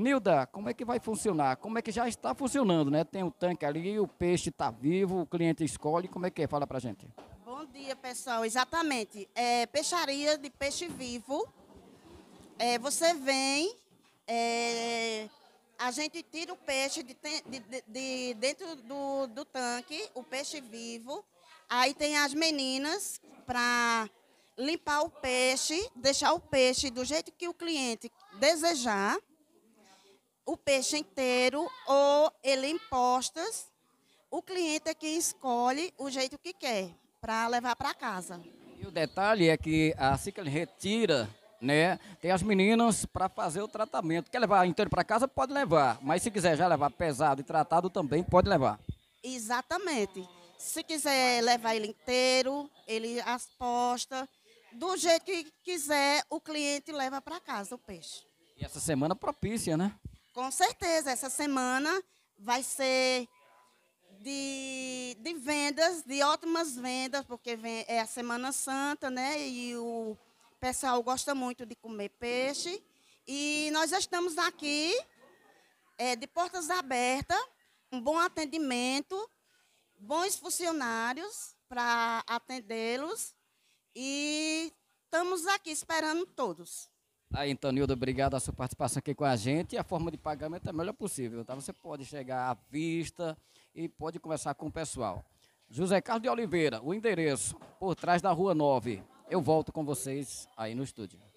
Nilda, como é que vai funcionar? Como é que já está funcionando, né? Tem o tanque ali, o peixe está vivo, o cliente escolhe, como é que é? Fala para gente. Bom dia, pessoal. Exatamente. É, peixaria de peixe vivo. É, você vem, é, a gente tira o peixe de, de, de, de dentro do, do tanque, o peixe vivo. Aí tem as meninas para limpar o peixe, deixar o peixe do jeito que o cliente desejar o peixe inteiro ou ele em postas. O cliente é quem escolhe o jeito que quer para levar para casa. E o detalhe é que assim que ele retira, né, tem as meninas para fazer o tratamento. Quer levar inteiro para casa? Pode levar. Mas se quiser já levar pesado e tratado também, pode levar. Exatamente. Se quiser levar ele inteiro, ele as postas, do jeito que quiser, o cliente leva para casa o peixe. E essa semana propícia, né? Com certeza, essa semana vai ser de, de vendas, de ótimas vendas, porque vem, é a Semana Santa, né? E o pessoal gosta muito de comer peixe. E nós estamos aqui é, de portas abertas, um bom atendimento, bons funcionários para atendê-los. E estamos aqui esperando todos. Aí, então, Nildo, obrigado a sua participação aqui com a gente. E a forma de pagamento é a melhor possível, tá? Você pode chegar à vista e pode conversar com o pessoal. José Carlos de Oliveira, o endereço, por trás da Rua 9. Eu volto com vocês aí no estúdio.